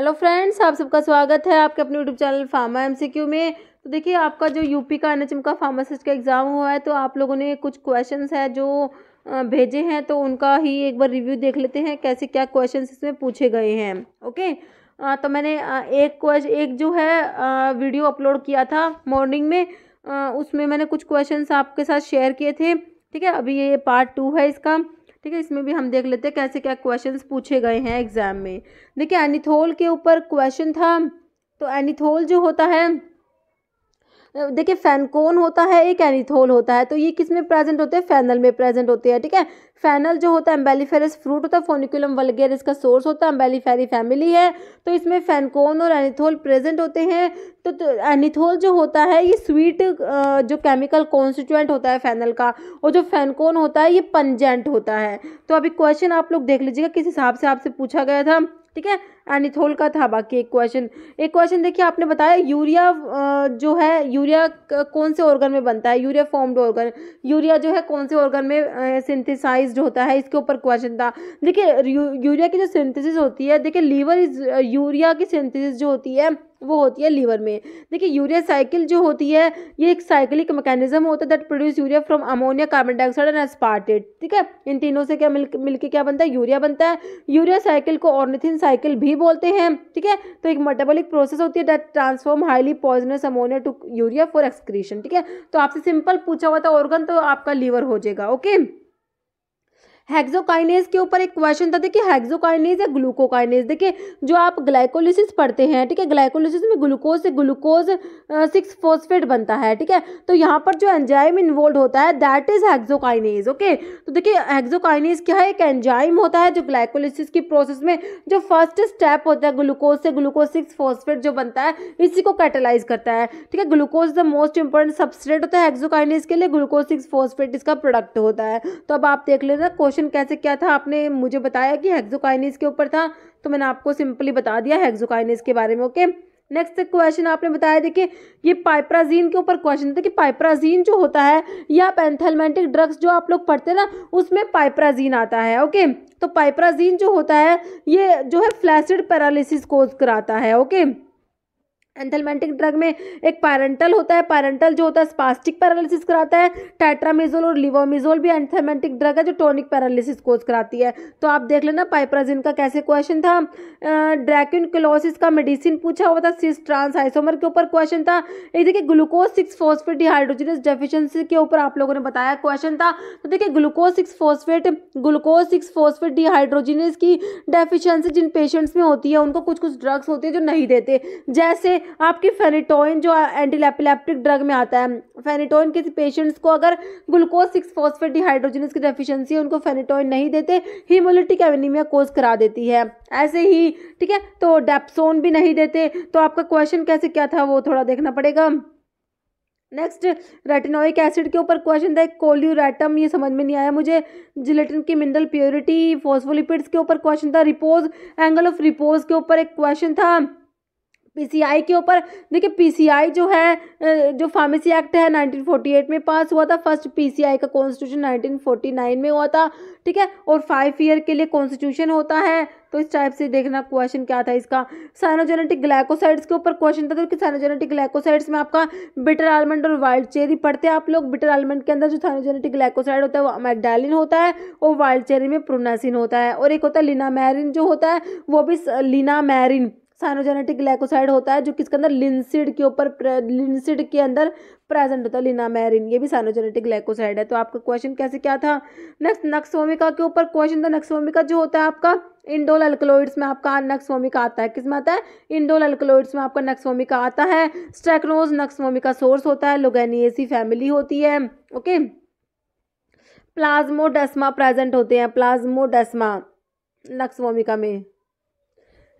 Hello friends आप सबका स्वागत है आपके अपने यूट्यूब चैनल फार्मा एमसीक्यू में तो देखिए आपका जो यूपी का एनएचएम का फार्मासिस्ट का एग्ज़ाम हुआ है तो आप लोगों ने कुछ क्वेश्चंस है जो भेजे हैं तो उनका ही एक बार रिव्यू देख लेते हैं कैसे क्या क्वेश्चंस इसमें पूछे गए हैं ओके आ, तो मैंने एक क्वेश्चन एक जो है आ, वीडियो अपलोड किया था मॉर्निंग में आ, उसमें मैंने कुछ क्वेश्चन आपके साथ शेयर किए थे ठीक है अभी ये पार्ट टू है इसका ठीक है इसमें भी हम देख लेते हैं कैसे क्या क्वेश्चन पूछे गए हैं एग्जाम में देखिए एनिथोल के ऊपर क्वेश्चन था तो एनिथोल जो होता है देखिए फैनकोन होता है एक एनिथोल होता है तो ये किस में प्रेजेंट होते हैं फैनल में प्रेजेंट होते हैं ठीक है फैनल जो होता है एम्बेलीफेरस फ्रूट होता है फोनिकुलम वलगेर इसका सोर्स होता है एम्बेलीफेरी फैमिली है तो इसमें फैनकोन और एनिथोल प्रेजेंट होते हैं तो, तो एनिथोल जो होता है ये स्वीट जो केमिकल कॉन्स्टिट्यूएंट होता है फैनल का और जो फैनकोन होता है ये पंजेंट होता है तो अभी क्वेश्चन आप लोग देख लीजिएगा किस हिसाब से आपसे पूछा गया था ठीक है एंड का था बाकी एक क्वेश्चन एक क्वेश्चन देखिए आपने बताया यूरिया जो है यूरिया कौन से ऑर्गन में बनता है यूरिया फॉर्म्ड ऑर्गन यूरिया जो है कौन से ऑर्गन में सिंथिसाइज होता है इसके ऊपर क्वेश्चन था देखिए यूरिया की जो सिंथिस होती है देखिए लीवर इज यूरिया की सिंथिस जो होती है वो होती है लीवर में देखिए यूरिया साइकिल जो होती है ये एक साइकिलिक मैकेनिज्म होता है that produce urea from ammonia carbon dioxide and aspartate ठीक है इन तीनों से क्या मिल मिलके क्या बनता है यूरिया बनता है यूरिया साइकिल को ऑर्निथिन साइकिल भी बोलते हैं ठीक है तो एक मेटाबॉलिक प्रोसेस होती है that transform highly poisonous ammonia to urea for excretion ठीक है तो आपसे सिंपल पूछा हुआ था ऑर्गन तो आपका लीवर हो जाएगा ओके हेक्सोकाइनेज के ऊपर एक क्वेश्चन था देखिए हेक्सोकाइनेज या ग्लूकोकाइनेज देखिए जो आप ग्लाइकोलिसिस पढ़ते हैं ठीक है ग्लाइकोलिसिस में ग्लूकोज से ग्लूकोज सिक्स फोस्फेट बनता है ठीक है तो यहाँ पर जो एंजाइम इन्वॉल्व होता है दैट इज हेक्सोकाइनेज ओके तो देखिए हेक्सोकाइनेज क्या है एक एंजाइम होता है जो ग्लाइकोलिसिस की प्रोसेस में जो फर्स्ट स्टेप होता है ग्लूकोज से ग्लूकोज सिक्स फोस्फेट जो बनता है इसी को कैटेलाइज करता है ठीक है glucose the most important substrate होता है हेक्सोकाइनेज के लिए ग्लूकोज सिक्स फोस्फेट इसका प्रोडक्ट होता है तो अब आप देख लेना क्वेश्चन क्वेश्चन कैसे क्या था आपने मुझे बताया कि हेक्सोकाइनिस के ऊपर था तो मैंने आपको सिंपली बता दिया हेक्सोकाइनिस के बारे में ओके नेक्स्ट क्वेश्चन आपने बताया देखिए ये पाइप्राजीन के ऊपर क्वेश्चन था कि पाइप्राजीन जो होता है या आप ड्रग्स जो आप लोग पढ़ते हैं ना उसमें पाइप्राजीन आता है ओके तो पाइप्राजीन जो होता है ये जो है फ्लैसिड पैरालिसिस कोज कराता है ओके एंथेलमेंटिक ड्रग में एक पैरेंटल होता है पैरेंटल जो होता है स्पास्टिक पैरालिसिस कराता है टाइट्रामिजोल और लिवोमिजोल भी एंथेलमेंटिक ड्रग है जो टॉनिक पैरालिसिस कोज कराती है तो आप देख लेना पाइप्राजिन का कैसे क्वेश्चन था ड्रैक्यून क्लोसिस का मेडिसिन पूछा हुआ था सिस ट्रांस आइसोमर के ऊपर क्वेश्चन था ये देखिए glucose six phosphate dehydrogenase deficiency के ऊपर आप लोगों ने बताया क्वेश्चन था तो देखिए glucose six phosphate glucose six phosphate dehydrogenase की डेफिशेंसी जिन पेशेंट्स में होती है उनको कुछ कुछ ड्रग्स होते हैं जो नहीं देते जैसे आपकी फेनिटोइन जो एंटीलेपिलेप्टिक ड्रग में आता है फेनिटोइन किसी पेशेंट्स को अगर ग्लूकोज सिक्स फोस्फेट डिहाइड्रोजनस की डेफिशिएंसी है उनको फेनिटोइन नहीं देते हीमोलिटिक एनीमिया कोज करा देती है ऐसे ही ठीक है तो डेप्सोन भी नहीं देते तो आपका क्वेश्चन कैसे क्या था वो थोड़ा देखना पड़ेगा नेक्स्ट रेटिनोइक एसिड के ऊपर क्वेश्चन था कोल्यूरेटम ये समझ में नहीं आया मुझे जिलेटिन की मिनरल प्योरिटी फोस्फोलिपिड्स के ऊपर क्वेश्चन था रिपोज एंगल ऑफ रिपोज के ऊपर एक क्वेश्चन था पीसीआई के ऊपर देखिए पीसीआई जो है जो फार्मेसी एक्ट है 1948 में पास हुआ था फर्स्ट पीसीआई का कॉन्स्टिट्यूशन 1949 में हुआ था ठीक है और फाइव ईयर के लिए कॉन्स्टिट्यूशन होता है तो इस टाइप से देखना क्वेश्चन क्या था इसका साइनोजेनेटिक ग्लाइकोसाइड्स के ऊपर क्वेश्चन था तो साइनोजेनेटिक ग्लाइकोसाइड्स में आपका बिटर आलमंड और वाइल्ड चेरी पढ़ते हैं आप लोग बिटर आलमंड के अंदर जो साइनोजेनेटिक ग्लाइकोसाइड होता है वो मैगडालिन होता है और वाइल्ड चेरी में प्रोनासिन होता है और एक होता है लिनामैरिन जो होता है वो भी लिनामैरिन साइनोजेनेटिक ग्लाइकोसाइड होता है जो किसके अंदर लिंसिड के ऊपर लिंसिड के अंदर प्रेजेंट होता है लिनामेरिन ये भी साइनोजेनेटिक ग्लाइकोसाइड है तो आपका क्वेश्चन कैसे क्या था नेक्स्ट नक्सोमिका के ऊपर क्वेश्चन था नक्सोमिका जो होता है आपका इंडोल अल्कलोइड्स में आपका नक्सोमिका आता है किसमें आता है इंडोल अल्कलोइड्स में आपका नक्सोमिका आता है स्ट्रैक्नोज नक्सोमिका सोर्स होता है लोगेनिएसी फैमिली होती है ओके प्लाज्मोडेस्मा प्रेजेंट होते हैं प्लाज्मोडेस्मा नक्सोमिका में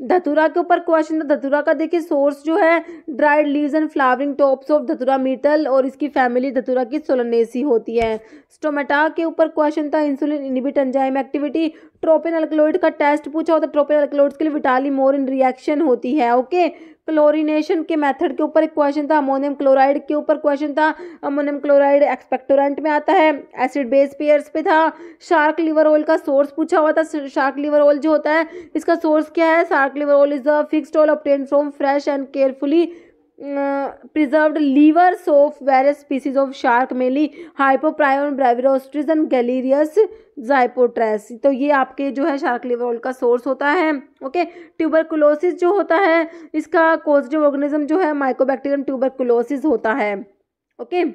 धतुरा के ऊपर क्वेश्चन था धतुरा का देखिए सोर्स जो है dried leaves and flowering tops of datura metel और इसकी फैमिली धतुरा की सोलनेसी होती है स्टोमेटा के ऊपर क्वेश्चन था insulin inhibit enzyme activity tropine alkaloid का टेस्ट पूछा होता है ट्रोपिन अल्कलोइड के लिए विटाली इन रिएक्शन होती है ओके क्लोरिनेशन के मेथड के ऊपर एक क्वेश्चन था अमोनियम क्लोराइड के ऊपर क्वेश्चन था अमोनियम क्लोराइड एक्सपेक्टोरेंट में आता है एसिड बेस पेयर्स पे था शार्क लीवर ऑयल का सोर्स पूछा हुआ था शार्क लीवर ऑयल जो होता है इसका सोर्स क्या है shark liver oil is the fixed oil obtained from fresh and carefully preserved livers of various species of shark namely हाइपोप्रायोन ब्रेविरोस्ट्रीज एंड गैलीरियस जाइपोट्रेस तो ये आपके जो है शार्क लीवर ऑयल का सोर्स होता है ओके ट्यूबरकुलोसिस जो होता है इसका कोजिटिव ऑर्गेनिज्म जो है माइकोबैक्टीरियम ट्यूबरकुलोसिस होता है ओके okay?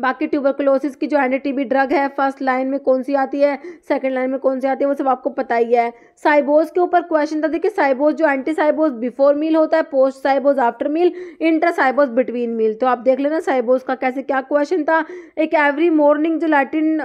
बाकी ट्यूबरकुलोसिस की जो एंटीटीबी ड्रग है फर्स्ट लाइन में कौन सी आती है सेकंड लाइन में कौन सी आती है वो सब आपको पता ही है साइबोस के ऊपर क्वेश्चन था देखिए साइबोस जो एंटी साइबोस बिफोर मील होता है पोस्ट साइबोस आफ्टर मील इंटर साइबोस बिटवीन मील तो आप देख लेना साइबोस का कैसे क्या क्वेश्चन था एक एवरी मॉर्निंग जो लैटिन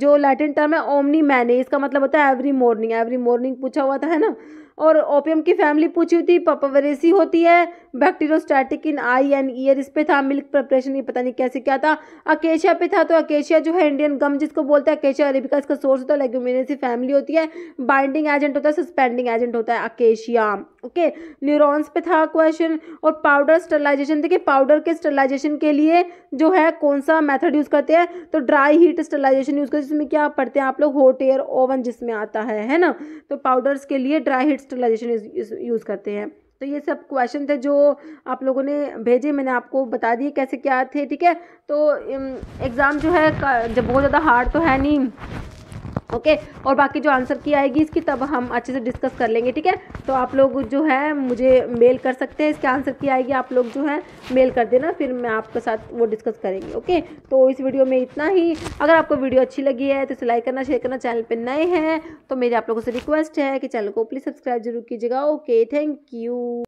जो लैटिन टर्म है ओमनी मैने इसका मतलब होता है एवरी मॉर्निंग एवरी मॉर्निंग पूछा हुआ था है ना और ओपियम की फैमिली पूछी हुई थी पपावरेसी होती है bacteriostatic in eye and ear इस पे था मिल्क प्रिपरेशन ये पता नहीं कैसे क्या था अकेशिया पे था तो अकेशिया जो है इंडियन गम जिसको बोलते हैं अकेशिया अरेबिका इसका सोर्स होता है लेग्यूमिनेसी फैमिली होती है बाइंडिंग एजेंट होता है सस्पेंडिंग एजेंट होता है अकेशिया ओके न्यूरोन्स पे था क्वेश्चन और पाउडर स्टरलाइजेशन देखिए पाउडर के स्टरलाइजेशन के लिए जो है कौन सा मेथड यूज़ करते हैं तो ड्राई हीट स्टरलाइजेशन यूज़ करते हैं जिसमें क्या पढ़ते हैं आप लोग होट एयर ओवन जिसमें आता है है ना तो पाउडर्स के लिए ड्राई हीट टेक्सटलाइजेशन यूज़ करते हैं तो ये सब क्वेश्चन थे जो आप लोगों ने भेजे मैंने आपको बता दिए कैसे क्या थे ठीक है तो एग्ज़ाम जो है जब बहुत ज़्यादा हार्ड तो है नहीं ओके और बाकी जो आंसर की आएगी इसकी तब हम अच्छे से डिस्कस कर लेंगे ठीक है तो आप लोग जो है मुझे मेल कर सकते हैं इसके आंसर की आएगी आप लोग जो है मेल कर देना फिर मैं आपके साथ वो डिस्कस करेंगे ओके तो इस वीडियो में इतना ही अगर आपको वीडियो अच्छी लगी है तो इसे लाइक करना शेयर करना चैनल पर नए हैं तो मेरी आप लोगों से रिक्वेस्ट है कि चैनल को प्लीज़ सब्सक्राइब जरूर कीजिएगा ओके थैंक यू